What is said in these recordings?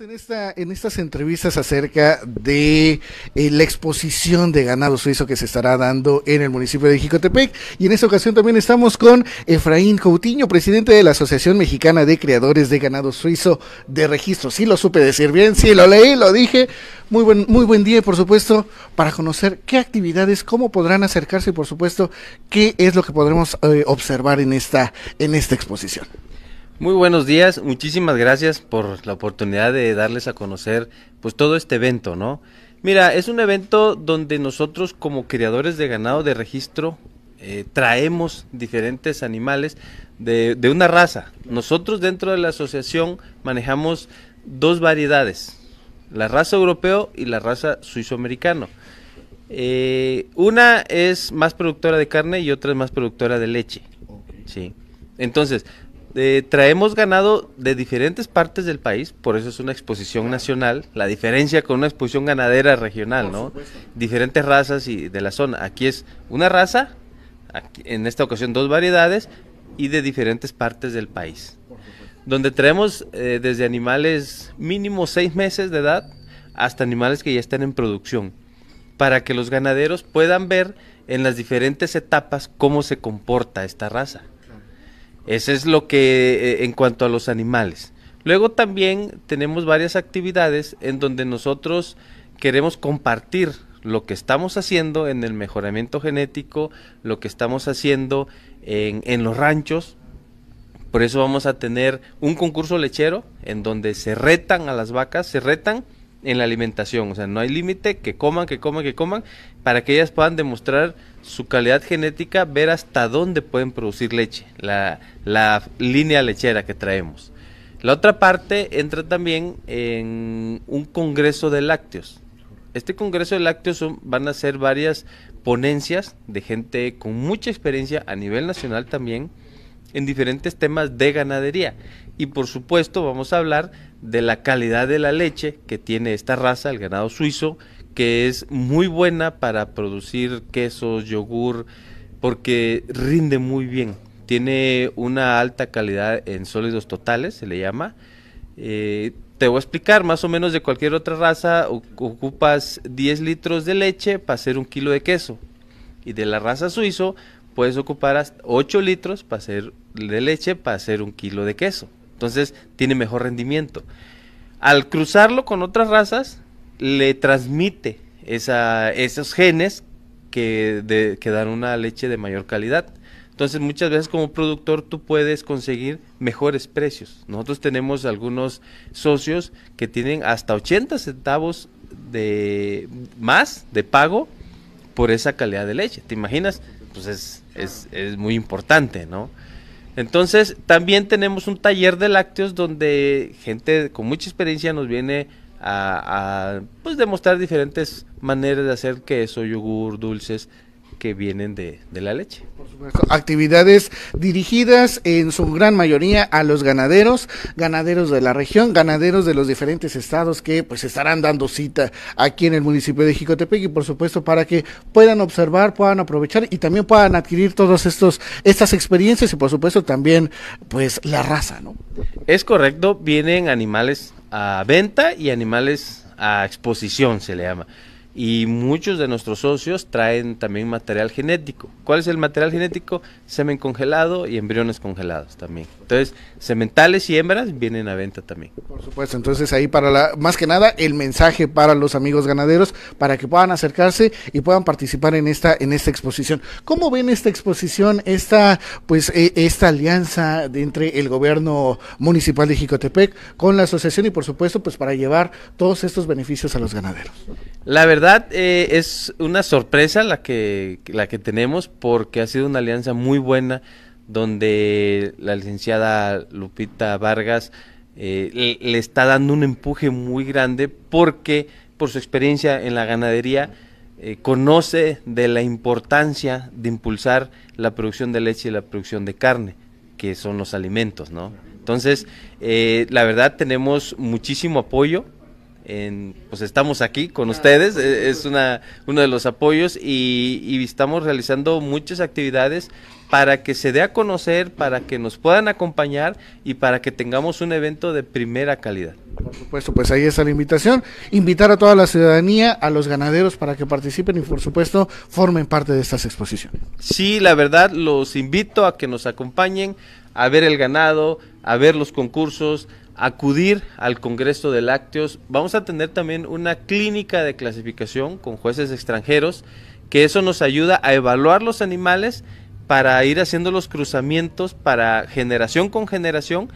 en, esta, en estas entrevistas acerca de eh, la exposición de ganado suizo que se estará dando en el municipio de Jicotepec. Y en esta ocasión también estamos con Efraín Coutinho, presidente de la Asociación Mexicana de Creadores de Ganado Suizo de Registro. Sí lo supe decir bien, sí lo leí, lo dije. Muy buen, muy buen día, por supuesto, para conocer qué actividades, cómo podrán acercarse y, por supuesto, qué es lo que podremos eh, observar en esta, en esta exposición. Muy buenos días, muchísimas gracias por la oportunidad de darles a conocer pues todo este evento, ¿no? Mira, es un evento donde nosotros como criadores de ganado de registro eh, traemos diferentes animales de, una raza. Nosotros dentro de la asociación manejamos dos variedades, la raza europeo y la raza suizoamericano. Eh, una es más productora de carne y otra es más productora de leche. Sí. Entonces, eh, traemos ganado de diferentes partes del país, por eso es una exposición nacional, la diferencia con una exposición ganadera regional, ¿no? Diferentes razas y de la zona. Aquí es una raza, en esta ocasión dos variedades y de diferentes partes del país. Donde traemos eh, desde animales mínimo seis meses de edad hasta animales que ya están en producción, para que los ganaderos puedan ver en las diferentes etapas cómo se comporta esta raza. Ese es lo que eh, en cuanto a los animales. Luego también tenemos varias actividades en donde nosotros queremos compartir lo que estamos haciendo en el mejoramiento genético, lo que estamos haciendo en, en los ranchos. Por eso vamos a tener un concurso lechero en donde se retan a las vacas, se retan en la alimentación. O sea, no hay límite, que coman, que coman, que coman, para que ellas puedan demostrar su calidad genética, ver hasta dónde pueden producir leche, la, línea lechera que traemos. La otra parte entra también en un congreso de lácteos. Este congreso de lácteos van a ser varias ponencias de gente con mucha experiencia a nivel nacional también en diferentes temas de ganadería. Y por supuesto vamos a hablar de la calidad de la leche que tiene esta raza, el ganado suizo, que es muy buena para producir quesos, yogur, porque rinde muy bien. Tiene una alta calidad en sólidos totales, se le llama. Eh, te voy a explicar, más o menos de cualquier otra raza, ocupas 10 litros de leche para hacer un kilo de queso. Y de la raza suizo puedes ocupar hasta 8 litros para hacer de leche para hacer un kilo de queso. Entonces tiene mejor rendimiento. Al cruzarlo con otras razas, le transmite esa, esos genes que, dan una leche de mayor calidad. Entonces muchas veces como productor tú puedes conseguir mejores precios. Nosotros tenemos algunos socios que tienen hasta 80 centavos de más de pago por esa calidad de leche. ¿Te imaginas? Pues es es, muy importante, ¿no? Entonces, también tenemos un taller de lácteos donde gente con mucha experiencia nos viene a, a pues, demostrar diferentes maneras de hacer queso, yogur, dulces, que vienen de, de la leche. actividades dirigidas en su gran mayoría a los ganaderos, ganaderos de la región, ganaderos de los diferentes estados que pues estarán dando cita aquí en el municipio de Jicotepec y por supuesto para que puedan observar, puedan aprovechar y también puedan adquirir todos estos estas experiencias y por supuesto también pues la raza, ¿no? Es correcto, vienen animales a venta y animales a exposición se le llama y muchos de nuestros socios traen también material genético. ¿Cuál es el material genético? Semen congelado y embriones congelados también. Entonces, sementales y hembras vienen a venta también. Por supuesto, entonces ahí para la, más que nada el mensaje para los amigos ganaderos para que puedan acercarse y puedan participar en esta en esta exposición. ¿Cómo ven esta exposición, esta pues eh, esta alianza de entre el gobierno municipal de Jicotepec con la asociación y por supuesto pues para llevar todos estos beneficios a los ganaderos? La verdad eh, es una sorpresa la que, la que tenemos porque ha sido una alianza muy buena donde la licenciada Lupita Vargas eh, le, está dando un empuje muy grande porque por su experiencia en la ganadería eh, conoce de la importancia de impulsar la producción de leche y la producción de carne, que son los alimentos, ¿no? Entonces, la verdad tenemos muchísimo apoyo pues estamos aquí con ustedes, e-, es una, uno de los apoyos y, y, estamos realizando muchas actividades para que se dé a conocer, para que nos puedan acompañar y para que tengamos un evento de primera calidad. Por supuesto, pues ahí está la invitación. Invitar a toda la ciudadanía, a los ganaderos para que participen y por supuesto formen parte de estas exposiciones. Sí, la verdad, los invito a que nos acompañen a ver el ganado, a ver los concursos, acudir al Congreso de Lácteos. Vamos a tener también una clínica de clasificación con jueces extranjeros, que eso nos ayuda a evaluar los animales para ir haciendo los cruzamientos para generación con generación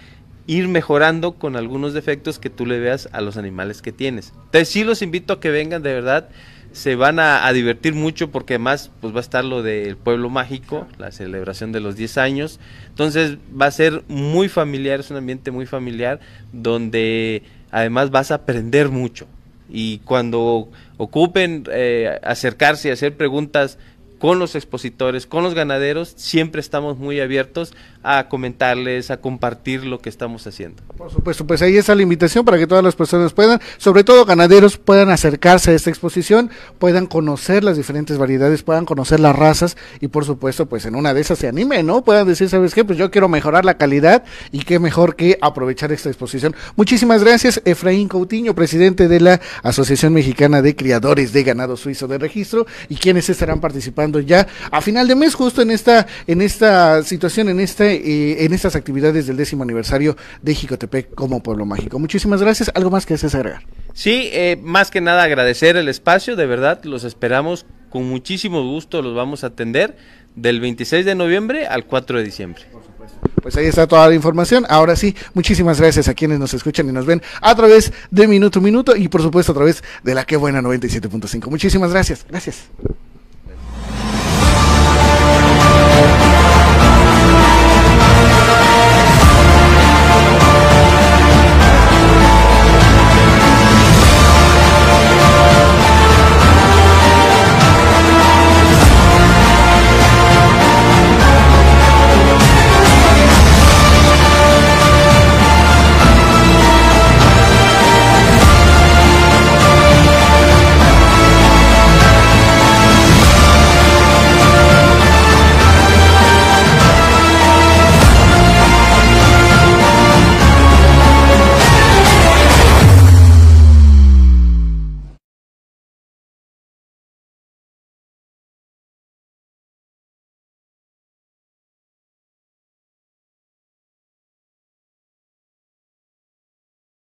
ir mejorando con algunos defectos que tú le veas a los animales que tienes. Entonces sí los invito a que vengan de verdad se van a, divertir mucho porque además pues va a estar lo del pueblo mágico, la celebración de los 10 años. Entonces va a ser muy familiar, es un ambiente muy familiar donde además vas a aprender mucho. Y cuando ocupen eh, acercarse y hacer preguntas con los expositores, con los ganaderos, siempre estamos muy abiertos a comentarles, a compartir lo que estamos haciendo. Por supuesto, pues ahí está la invitación para que todas las personas puedan, sobre todo ganaderos, puedan acercarse a esta exposición, puedan conocer las diferentes variedades, puedan conocer las razas y por supuesto, pues en una de esas se anime, ¿no? Puedan decir, ¿sabes qué? Pues yo quiero mejorar la calidad y qué mejor que aprovechar esta exposición. Muchísimas gracias, Efraín Coutinho, presidente de la Asociación Mexicana de Criadores de Ganado Suizo de Registro y quienes estarán participando ya a final de mes, justo en esta, en esta situación, en este, eh, en estas actividades del décimo aniversario de Jicotepec como pueblo mágico. Muchísimas gracias. ¿Algo más que desees agregar? Sí, eh, más que nada agradecer el espacio, de verdad, los esperamos con muchísimo gusto, los vamos a atender del 26 de noviembre al 4 de diciembre. Pues ahí está toda la información. Ahora sí, muchísimas gracias a quienes nos escuchan y nos ven a través de Minuto Minuto y por supuesto a través de la Qué buena 97.5. Muchísimas gracias. Gracias.